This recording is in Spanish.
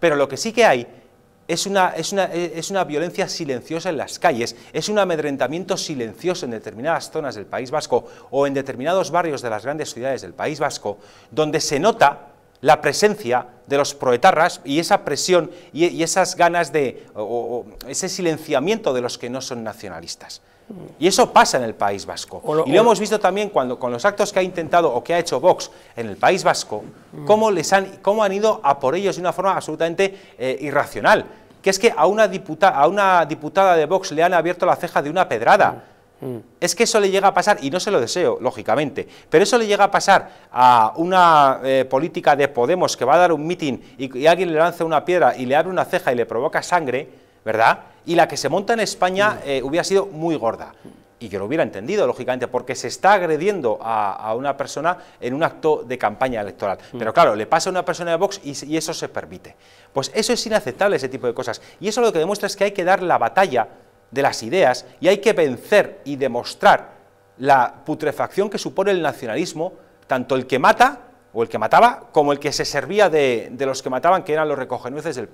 Pero lo que sí que hay es una, es, una, e, es una, violencia silenciosa en las calles, es un amedrentamiento silencioso en determinadas zonas del País Vasco o en determinados barrios de las grandes ciudades del País Vasco, donde se nota la presencia de los proetarras y esa presión y, esas ganas de, o, ese silenciamiento de los que no son nacionalistas. Y eso pasa en el País Vasco. y lo hemos visto también cuando, con los actos que ha intentado o que ha hecho Vox en el País Vasco, cómo, les han, cómo han ido a por ellos de una forma absolutamente eh, irracional. Que es que a una, a una diputada de Vox le han abierto la ceja de una pedrada es que eso le llega a pasar, y no se lo deseo, lógicamente, pero eso le llega a pasar a una eh, política de Podemos que va a dar un mitin y, alguien le lanza una piedra y le abre una ceja y le provoca sangre, ¿verdad? Y la que se monta en España mm. eh, hubiera sido muy gorda. Y yo lo hubiera entendido, lógicamente, porque se está agrediendo a, una persona en un acto de campaña electoral. Mm. Pero claro, le pasa a una persona de Vox y eso se permite. Pues eso es inaceptable, ese tipo de cosas. Y eso lo que demuestra es que hay que dar la batalla de las ideas y hay que vencer y demostrar la putrefacción que supone el nacionalismo, tanto el que mata o el que mataba, como el que se servía de, los que mataban, que eran los recogenueces del